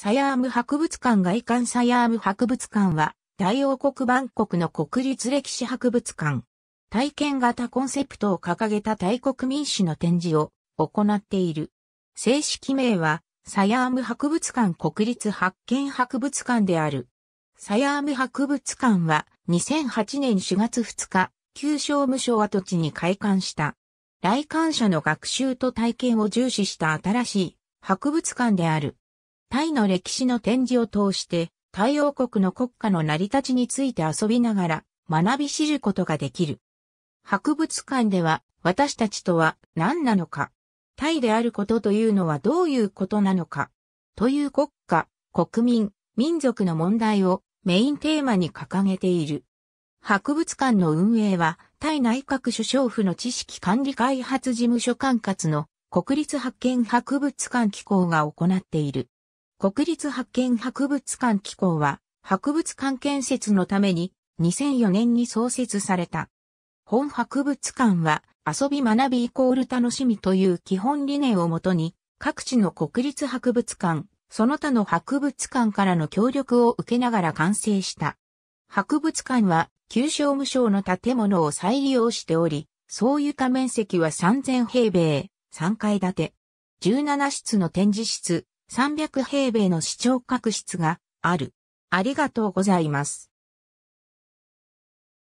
サヤーム博物館外観サヤーム博物館は、大王国バンコクの国立歴史博物館。体験型コンセプトを掲げた大国民主の展示を行っている。正式名は、サヤーム博物館国立発見博物館である。サヤーム博物館は、2008年4月2日、旧商務省跡地に開館した。来館者の学習と体験を重視した新しい博物館である。タイの歴史の展示を通して、タイ王国の国家の成り立ちについて遊びながら学び知ることができる。博物館では私たちとは何なのか、タイであることというのはどういうことなのか、という国家、国民、民族の問題をメインテーマに掲げている。博物館の運営は、タイ内閣首相府の知識管理開発事務所管轄の国立発見博物館機構が行っている。国立発見博物館機構は、博物館建設のために2004年に創設された。本博物館は遊び学びイコール楽しみという基本理念をもとに各地の国立博物館、その他の博物館からの協力を受けながら完成した。博物館は旧商務省の建物を再利用しており、総床面積は3000平米、3階建て。17室の展示室、300平米の視聴確室がある。ありがとうございます。